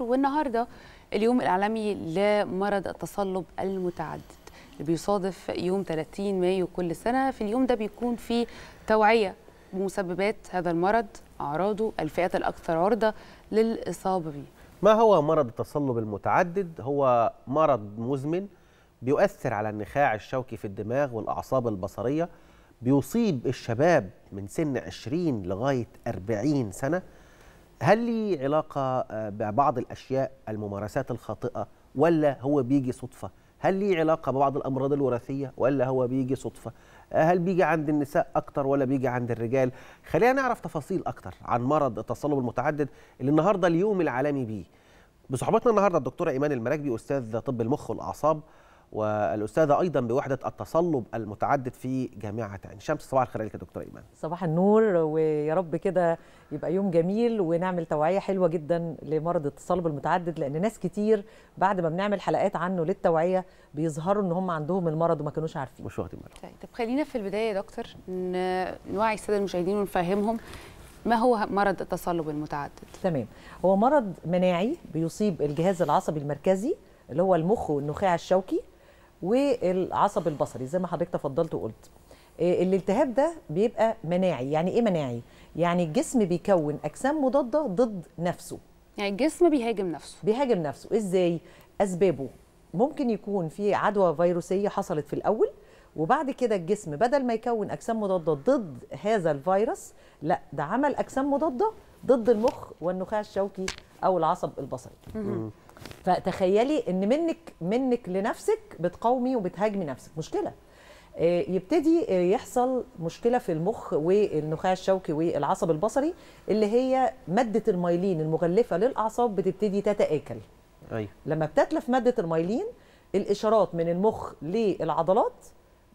والنهارده اليوم الاعلامي لمرض التصلب المتعدد اللي بيصادف يوم 30 مايو كل سنه في اليوم ده بيكون في توعيه بمسببات هذا المرض اعراضه الفئات الاكثر عرضه للاصابه به ما هو مرض التصلب المتعدد هو مرض مزمن بيؤثر على النخاع الشوكي في الدماغ والاعصاب البصريه بيصيب الشباب من سن 20 لغايه 40 سنه هل لي علاقه آه، ببعض الاشياء الممارسات الخاطئه ولا هو بيجي صدفه هل لي علاقه ببعض الامراض الوراثيه ولا هو بيجي صدفه آه، هل بيجي عند النساء اكتر ولا بيجي عند الرجال خلينا نعرف تفاصيل اكتر عن مرض التصلب المتعدد اللي النهارده اليوم العالمي بيه بصحبتنا النهارده الدكتوره ايمان المراكبي استاذ طب المخ والاعصاب والاستاذه ايضا بوحده التصلب المتعدد في جامعه عين شمس صباح الخير لك يا ايمان صباح النور ويا رب كده يبقى يوم جميل ونعمل توعيه حلوه جدا لمرض التصلب المتعدد لان ناس كتير بعد ما بنعمل حلقات عنه للتوعيه بيظهروا ان هم عندهم المرض وما كانوش عارفين مش واخدين بالهم طيب خلينا في البدايه يا دكتور نوعي الساده المشاهدين ونفهمهم ما هو مرض التصلب المتعدد تمام هو مرض مناعي بيصيب الجهاز العصبي المركزي اللي هو المخ والنخاع الشوكي والعصب البصري زي ما حضرتك تفضلت وقلت آه، الالتهاب ده بيبقى مناعي يعني ايه مناعي يعني الجسم بيكون اجسام مضاده ضد نفسه يعني الجسم بيهاجم نفسه بيهاجم نفسه ازاي اسبابه ممكن يكون في عدوى فيروسيه حصلت في الاول وبعد كده الجسم بدل ما يكون اجسام مضاده ضد هذا الفيروس لا ده عمل اجسام مضاده ضد المخ والنخاع الشوكي او العصب البصري فتخيلي ان منك منك لنفسك بتقاومي وبتهاجمي نفسك مشكله آه، يبتدي آه، يحصل مشكله في المخ والنخاع الشوكي والعصب البصري اللي هي ماده المايلين المغلفه للاعصاب بتبتدي تتاكل أيوة. لما بتتلف ماده المايلين الاشارات من المخ للعضلات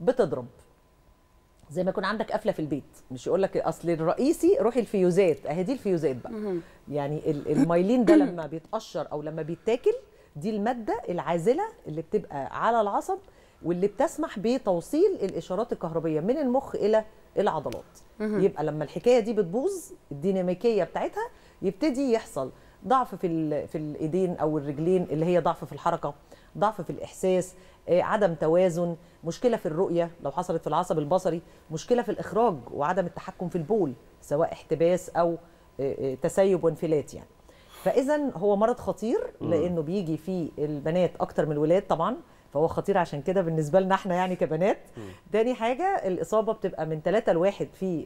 بتضرب زي ما يكون عندك قفله في البيت مش يقول لك اصل الرئيسي روحي الفيوزات اهي دي الفيوزات بقى يعني المايلين ده لما بيتقشر او لما بيتاكل دي الماده العازله اللي بتبقى على العصب واللي بتسمح بتوصيل الاشارات الكهربيه من المخ الى العضلات يبقى لما الحكايه دي بتبوظ الديناميكيه بتاعتها يبتدي يحصل ضعف في في الايدين او الرجلين اللي هي ضعف في الحركه ضعف في الإحساس آه، عدم توازن مشكلة في الرؤية لو حصلت في العصب البصري مشكلة في الإخراج وعدم التحكم في البول سواء احتباس أو آه، آه، تسيب وانفلات يعني فإذا هو مرض خطير لأنه بيجي في البنات أكتر من الولاد طبعاً فهو خطير عشان كده بالنسبه لنا احنا يعني كبنات تاني حاجه الاصابه بتبقى من ثلاثة لواحد في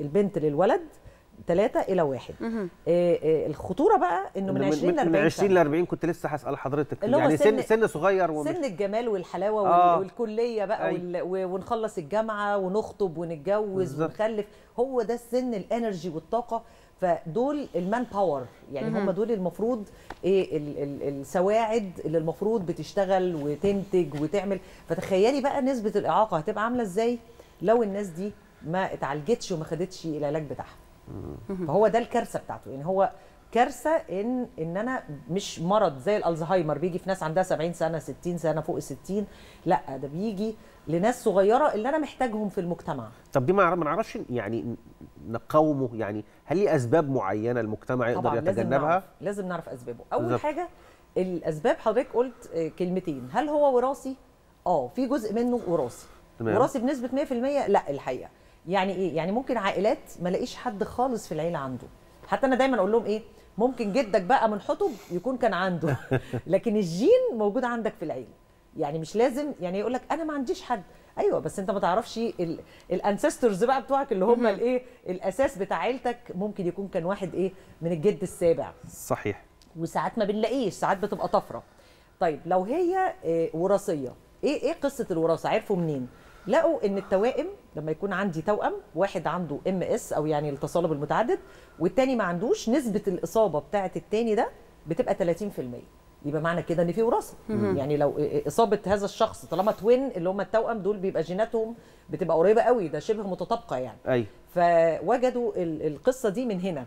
البنت للولد 3 الى 1 آه، آه، الخطوره بقى انه من 20 ل 40 من 20 ل 40 كنت لسه هسال حضرتك يعني سن سن صغير ومش سن الجمال والحلاوه آه والكليه بقى أي. وال... ونخلص الجامعه ونخطب ونتجوز بالزبط. ونخلف هو ده السن الانرجي والطاقه فدول المان باور يعني هم دول المفروض ايه ال ال السواعد اللي المفروض بتشتغل وتنتج وتعمل فتخيلي بقى نسبه الاعاقه هتبقى عامله ازاي لو الناس دي ما اتعالجتش وما خدتش العلاج بتاعها فهو ده الكارثه بتاعته يعني هو كارثه ان ان انا مش مرض زي الالزهايمر بيجي في ناس عندها 70 سنه 60 سنه فوق ال 60 لا ده بيجي لناس صغيره اللي انا محتاجهم في المجتمع طب دي ما نعرفش يعني نقاومه يعني هل ليه اسباب معينه المجتمع يقدر يتجنبها لازم نعرف, لازم نعرف اسبابه اول بالزبط. حاجه الاسباب حضرتك قلت آه، كلمتين هل هو وراثي اه في جزء منه وراثي وراثي بنسبه 100% لا الحقيقه يعني ايه يعني ممكن عائلات ما لاقيش حد خالص في العيله عنده حتى انا دايما اقول لهم ايه ممكن جدك بقى من حطب يكون كان عنده لكن الجين موجود عندك في العيله يعني مش لازم يعني يقول لك انا ما عنديش حد ايوه بس انت ما تعرفش الانسسترز بقى بتوعك اللي هم الايه الاساس بتاع عيلتك ممكن يكون كان واحد ايه من الجد السابع صحيح وساعات ما بنلاقيش ساعات بتبقى طفره طيب لو هي إيه وراثيه ايه ايه قصه الوراثه عرفوا منين لقوا ان التوائم لما يكون عندي توأم واحد عنده ام اس او يعني التصلب المتعدد والتاني ما عندوش نسبه الاصابه بتاعه التاني ده بتبقى 30% يبقى معنى كده ان في وراثه يعني لو اصابه هذا الشخص طالما توين اللي هم التوأم دول بيبقى جيناتهم بتبقى قريبه قوي ده شبه متطابقه يعني أي. فوجدوا القصه دي من هنا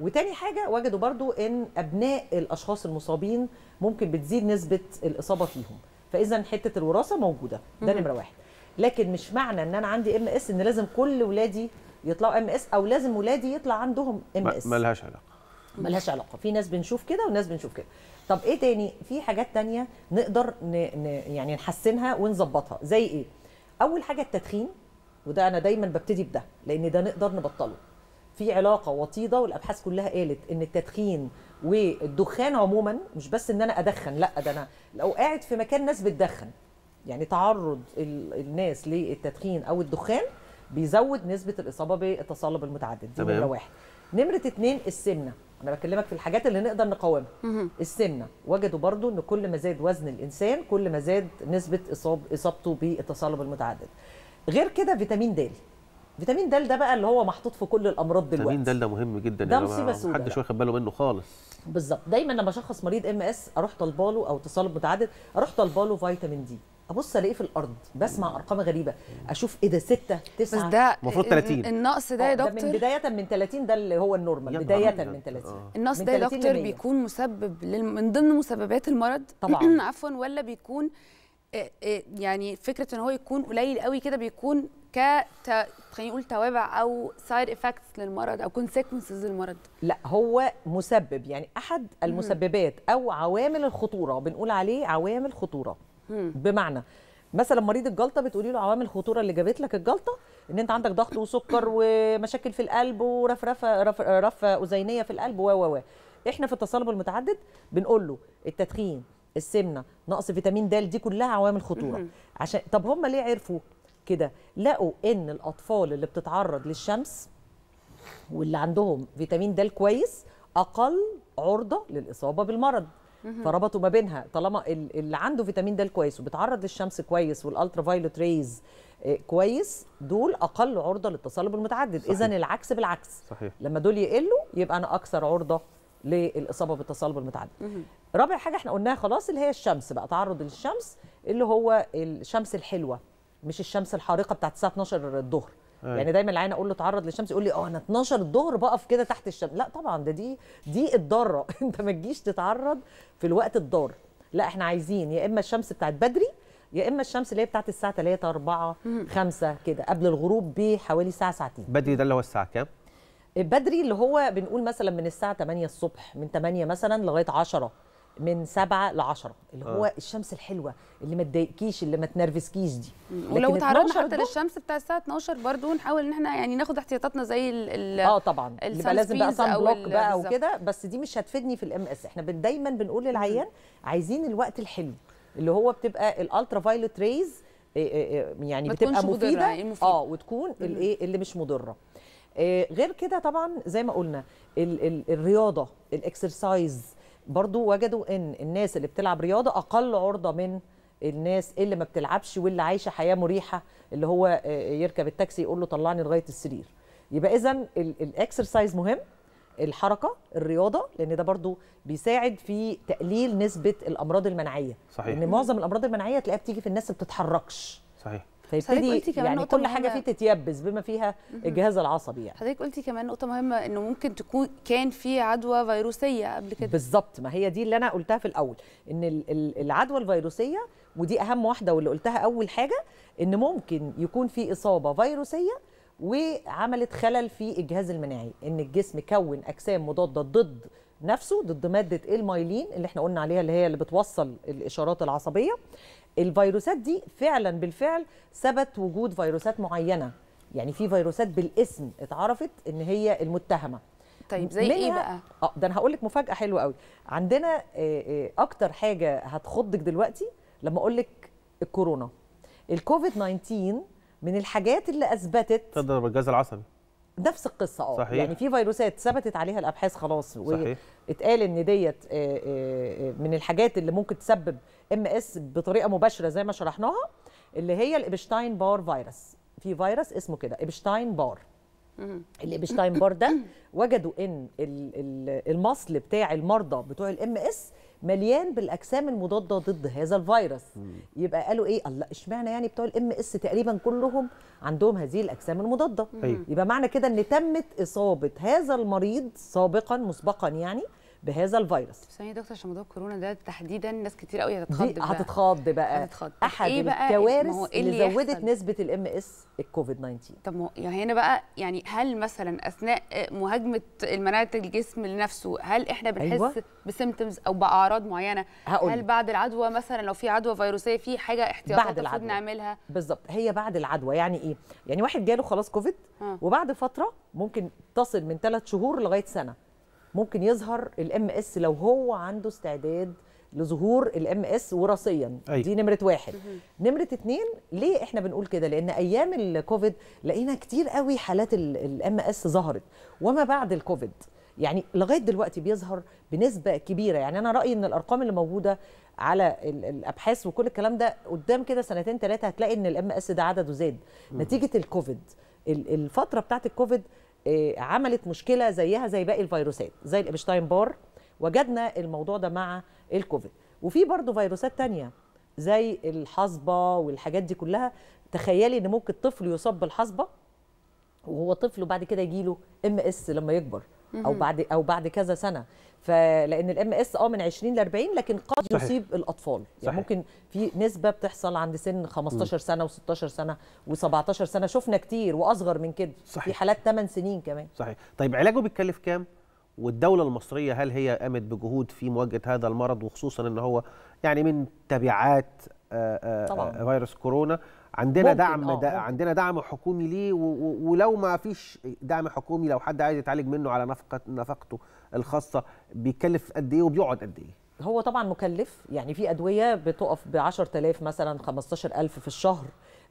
وتاني حاجه وجدوا برضو ان ابناء الاشخاص المصابين ممكن بتزيد نسبه الاصابه فيهم فاذا حته الوراثه موجوده ده نمره واحد لكن مش معنى ان انا عندي ام اس ان لازم كل ولادي يطلعوا ام اس او لازم ولادي يطلع عندهم ام اس ملهاش علاقه ملهاش علاقه في ناس بنشوف كده وناس بنشوف كده طب ايه تاني في حاجات تانية نقدر ن... ن... يعني نحسنها ونظبطها زي ايه اول حاجه التدخين وده انا دايما ببتدي بده لان ده نقدر نبطله في علاقه وطيده والابحاث كلها قالت ان التدخين والدخان عموما مش بس ان انا ادخن لا ده انا لو قاعد في مكان ناس بتدخن يعني تعرض الناس للتدخين او الدخان بيزود نسبه الاصابه بالتصلب المتعدد دي نمره واحد نمره اتنين السمنه انا بكلمك في الحاجات اللي نقدر نقاومها السمنه وجدوا برضو ان كل ما زاد وزن الانسان كل ما زاد نسبه إصاب اصابته بالتصلب المتعدد غير كده فيتامين د فيتامين د ده بقى اللي هو محطوط في كل الامراض دلوقتي فيتامين د ده مهم جدا ده يعني مصيبه سوداء محدش واخد باله منه خالص بالظبط دايما لما اشخص مريض ام اس اروح طالبه له او تصلب متعدد اروح طالبه له فيتامين دي ابص الاقيه في الارض بسمع ارقام غريبه اشوف ايه ده 6 9 بس ده المفروض 30 النقص ده يا آه، دكتور من بدايه من 30 ده اللي هو النورمال بدايه من 30 آه. النقص ده يا دكتور بيكون مسبب لل... من ضمن مسببات المرض طبعا عفوا ولا بيكون آه، آه، يعني فكره ان هو يكون قليل قوي كده بيكون ك خلينا نقول توابع او سايد افكتس للمرض او كونسيكونسز للمرض لا هو مسبب يعني احد المسببات او عوامل الخطوره بنقول عليه عوامل خطوره بمعنى مثلا مريض الجلطه بتقولي له عوامل الخطوره اللي جابت لك الجلطه ان انت عندك ضغط وسكر ومشاكل في القلب ورفرفه رفه رف اذينيه في القلب و و احنا في التصلب المتعدد بنقول له التدخين السمنه نقص فيتامين د دي كلها عوامل خطوره عشان طب هم ليه عرفوا كده لقوا ان الاطفال اللي بتتعرض للشمس واللي عندهم فيتامين د كويس اقل عرضه للاصابه بالمرض فربطوا ما بينها طالما اللي عنده فيتامين د كويس وبيتعرض للشمس كويس والالترا فايلوت ريز كويس دول اقل عرضه للتصلب المتعدد اذا العكس بالعكس صحيح. لما دول يقلوا يبقى انا اكثر عرضه للاصابه بالتصلب المتعدد رابع حاجه احنا قلناها خلاص اللي هي الشمس بقى تعرض للشمس اللي هو الشمس الحلوه مش الشمس الحارقه بتاعت الساعه 12 الظهر أي. يعني دايما العين اقول له اتعرض للشمس يقول لي اه انا 12 الظهر بقف كده تحت الشمس لا طبعا ده دي دي الضاره انت ما تجيش تتعرض في الوقت الضار لا احنا عايزين يا اما الشمس بتاعت بدري يا اما الشمس اللي هي بتاعت الساعه 3 4 5 كده قبل الغروب بحوالي ساعه ساعتين بدري ده اللي هو الساعه كام بدري اللي هو بنقول مثلا من الساعه 8 الصبح من 8 مثلا لغايه 10 من سبعة لعشرة اللي هو آه. الشمس الحلوة اللي ما تضايقكيش اللي ما تنرفزكيش دي ولو تعرضنا حتى للشمس بتاع الساعة 12 برضو نحاول ان احنا يعني ناخد احتياطاتنا زي ال اه طبعا يبقى لازم بقى صن بلوك بقى وكده بس دي مش هتفيدني في الام اس احنا دايما بنقول للعيان عايزين الوقت الحلو اللي هو بتبقى الالترا فايلوت ريز يعني بتبقى مفيدة, يعني مفيدة اه وتكون الايه اللي مش مضرة آه، غير كده طبعا زي ما قلنا ال ال الرياضة الاكسرسايز برضو وجدوا ان الناس اللي بتلعب رياضه اقل عرضه من الناس اللي ما بتلعبش واللي عايشه حياه مريحه اللي هو آه، يركب التاكسي يقول له طلعني لغايه السرير يبقى اذا الاكسرسايز مهم الحركه الرياضه لان ده برضو بيساعد في تقليل نسبه الامراض المناعيه صحيح ان معظم الامراض المناعيه تلاقيها بتيجي في الناس ما بتتحركش صحيح فيبتدي كمان يعني نقطة كل حاجه فيه تتيبس بما فيها الجهاز العصبي يعني حضرتك قلتي كمان نقطه مهمه انه ممكن تكون كان في عدوى فيروسيه قبل كده بالظبط ما هي دي اللي انا قلتها في الاول ان العدوى الفيروسيه ودي اهم واحده واللي قلتها اول حاجه ان ممكن يكون في اصابه فيروسيه وعملت خلل في الجهاز المناعي ان الجسم كون اجسام مضاده ضد نفسه ضد ماده المايلين اللي احنا قلنا عليها اللي هي اللي بتوصل الاشارات العصبيه الفيروسات دي فعلا بالفعل ثبت وجود فيروسات معينه يعني في فيروسات بالاسم اتعرفت ان هي المتهمه طيب زي ايه بقى اه ده انا هقول لك مفاجاه حلوه قوي عندنا آه، آه، اكتر حاجه هتخضك دلوقتي لما اقول لك الكورونا الكوفيد 19 من الحاجات اللي اثبتت تقدر الجهاز العصبي نفس القصه اه يعني في فيروسات ثبتت عليها الابحاث خلاص واتقال ان ديت آه، آه، آه، من الحاجات اللي ممكن تسبب ام اس بطريقه مباشره زي ما شرحناها اللي هي الابشتاين بار فيروس في فيروس اسمه كده ابشتاين بار الابشتاين بار ده وجدوا ان المصل بتاع المرضى بتوع الام اس مليان بالاجسام المضاده ضد هذا الفيروس يبقى قالوا ايه الله اشمعنى يعني بتوع الام اس تقريبا كلهم عندهم هذه الاجسام المضاده طيب. يبقى معنى كده ان تمت اصابه هذا المريض سابقا مسبقا يعني بهذا الفيروس ثانية يا دكتور عشان موضوع كورونا ده تحديدا ناس كتير قوي هتتخض بقى هتتخض بقى هتتخض احد إيه بقى الكوارث إيه اللي, زودت نسبه الام اس الكوفيد 19 طب ما يعني هنا بقى يعني هل مثلا اثناء مهاجمه المناعه الجسم لنفسه هل احنا بنحس أيوة. بسيمتومز او باعراض معينه هقول. هل بعد العدوى مثلا لو في عدوى فيروسيه في حاجه احتياطات العدوى نعملها بالظبط هي بعد العدوى يعني ايه يعني واحد جاله خلاص كوفيد آه. وبعد فتره ممكن تصل من ثلاث شهور لغايه سنه ممكن يظهر الام اس لو هو عنده استعداد لظهور الام اس وراثيا أيوة. دي نمره واحد نمره اتنين ليه احنا بنقول كده لان ايام الكوفيد لقينا كتير قوي حالات الام اس ظهرت وما بعد الكوفيد يعني لغايه دلوقتي بيظهر بنسبه كبيره يعني انا رايي ان الارقام اللي موجوده على الابحاث وكل الكلام ده قدام كده سنتين ثلاثه هتلاقي ان الام اس ده عدده زاد نتيجه الكوفيد الفتره بتاعت الكوفيد آه، عملت مشكله زيها زي باقي الفيروسات زي الابشتاين بار وجدنا الموضوع ده مع الكوفيد وفي برضه فيروسات تانية زي الحصبه والحاجات دي كلها تخيلي ان ممكن طفل يصاب بالحصبه وهو طفل وبعد كده يجيله ام اس لما يكبر او بعد او بعد كذا سنه فلان الام اس اه من 20 ل 40 لكن قد صحيح. يصيب الاطفال يعني صحيح. يعني ممكن في نسبه بتحصل عند سن 15 م. سنه و16 سنه و17 سنه شفنا كتير واصغر من كده صحيح. في حالات 8 سنين كمان صحيح طيب علاجه بيتكلف كام والدولة المصرية هل هي قامت بجهود في مواجهة هذا المرض وخصوصا ان هو يعني من تبعات آآ آه، آآ آه، طبعا. آه، فيروس كورونا عندنا دعم آه. عندنا دعم حكومي ليه ولو ما فيش دعم حكومي لو حد عايز يتعالج منه على نفقه نفقته الخاصه بيكلف قد ايه وبيقعد قد ايه هو طبعا مكلف يعني في ادويه بتقف ب 10000 مثلا 15000 في الشهر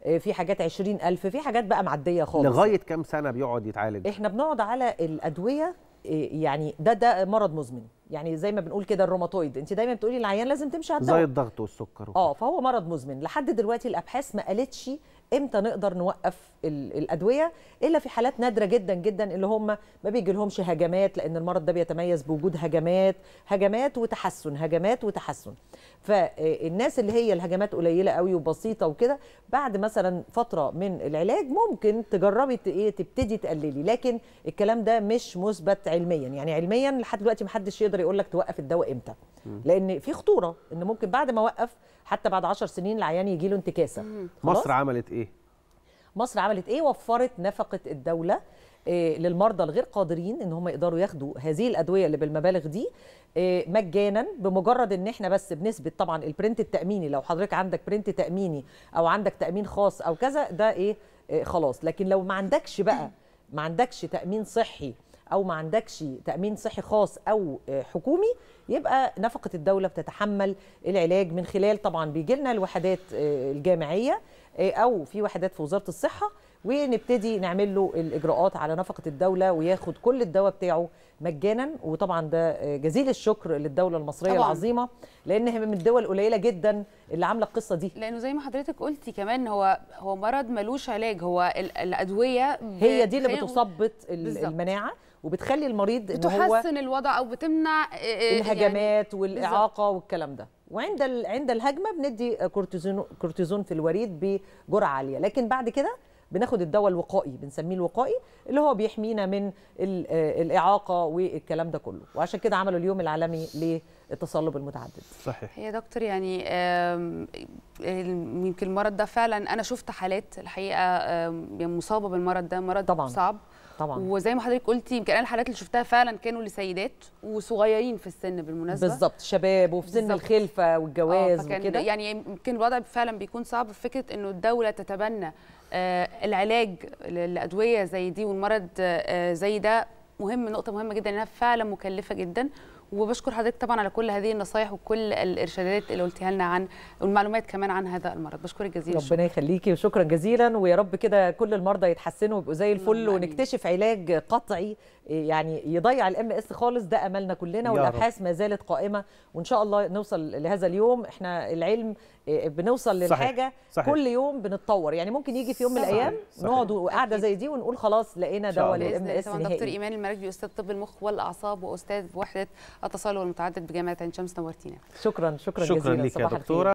آه، في حاجات 20000 في حاجات بقى معديه خالص لغايه كام سنه بيقعد يتعالج احنا بنقعد على الادويه آه، يعني ده ده مرض مزمن يعني زي ما بنقول كده الروماتويد انت دايما بتقولي العيان لازم تمشي على الدواء زي الضغط والسكر اه فهو مرض مزمن لحد دلوقتي الابحاث ما قالتش امتى نقدر نوقف الادويه الا في حالات نادره جدا جدا اللي هم ما بيجي لهمش هجمات لان المرض ده بيتميز بوجود هجمات هجمات وتحسن هجمات وتحسن فالناس اللي هي الهجمات قليله قوي وبسيطه وكده بعد مثلا فتره من العلاج ممكن تجربي ايه تبتدي تقللي لكن الكلام ده مش مثبت علميا يعني علميا لحد دلوقتي ما حدش يقدر يقول لك توقف الدواء امتى لان في خطوره ان ممكن بعد ما اوقف حتى بعد 10 سنين العيان يجي له انتكاسه مصر عملت ايه مصر عملت ايه وفرت نفقه الدوله آه، للمرضى الغير قادرين ان هم يقدروا ياخدوا هذه الادويه اللي بالمبالغ دي آه، مجانا بمجرد ان احنا بس بنثبت طبعا البرنت التاميني لو حضرتك عندك برنت تاميني او عندك تامين خاص او كذا ده إيه آه، خلاص لكن لو ما عندكش بقى ما عندكش تامين صحي او ما عندكش تامين صحي خاص او آه، حكومي يبقى نفقه الدوله بتتحمل العلاج من خلال طبعا بيجي لنا الوحدات آه، الجامعيه آه، او في وحدات في وزاره الصحه ونبتدي نعمل له الاجراءات على نفقه الدوله وياخد كل الدواء بتاعه مجانا وطبعا ده جزيل الشكر للدوله المصريه طبعاً. العظيمه لان هي من الدول القليله جدا اللي عامله القصه دي لانه زي ما حضرتك قلتي كمان هو هو مرض ملوش علاج هو الادويه هي دي اللي بتثبط المناعه وبتخلي المريض ان هو بتحسن الوضع او بتمنع آه، آه، يعني الهجمات يعني والاعاقه والكلام ده وعند عند الهجمه بندي كورتيزون كورتيزون في الوريد بجرعه عاليه لكن بعد كده بناخد الدواء الوقائي بنسميه الوقائي اللي هو بيحمينا من آه، الاعاقه والكلام ده كله وعشان كده عملوا اليوم العالمي للتصلب المتعدد صحيح يا دكتور يعني يمكن المرض ده فعلا انا شفت حالات الحقيقه يعني مصابه بالمرض ده مرض طبعا. صعب طبعا وزي ما حضرتك قلتي يمكن انا الحالات اللي شفتها فعلا كانوا لسيدات وصغيرين في السن بالمناسبه بالظبط شباب وفي سن الخلفه والجواز آه، وكده يعني يمكن الوضع فعلا بيكون صعب في فكره انه الدوله تتبنى آه، العلاج للادويه زي دي والمرض آه، زي ده مهم نقطه مهمه جدا انها فعلا مكلفه جدا وبشكر حضرتك طبعا على كل هذه النصايح وكل الارشادات اللي قلتيها لنا عن والمعلومات كمان عن هذا المرض بشكرك جزيلا ربنا يخليكي وشكرا جزيلا ويا رب كده كل المرضى يتحسنوا ويبقوا زي الفل ونكتشف علاج قطعي آه، يعني يضيع الام اس خالص ده املنا كلنا والابحاث ما زالت قائمه وان شاء الله نوصل لهذا اليوم احنا العلم آه، بنوصل للحاجه صحيح. صحيح. كل يوم بنتطور يعني ممكن يجي في يوم من الايام نقعد قاعده زي دي ونقول خلاص لقينا دواء للام اس نهائي دكتور ايمان المراكبي استاذ طب المخ والاعصاب واستاذ وحده التصالح المتعدد بجامعه عين شمس نورتينا شكرا شكرا, شكرا جزيلا لك يا دكتوره